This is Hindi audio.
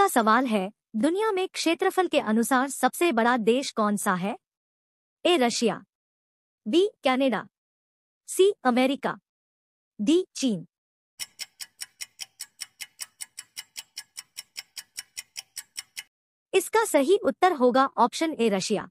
का सवाल है दुनिया में क्षेत्रफल के अनुसार सबसे बड़ा देश कौन सा है A Russia B Canada C America D चीन इसका सही उत्तर होगा ऑप्शन ए रशिया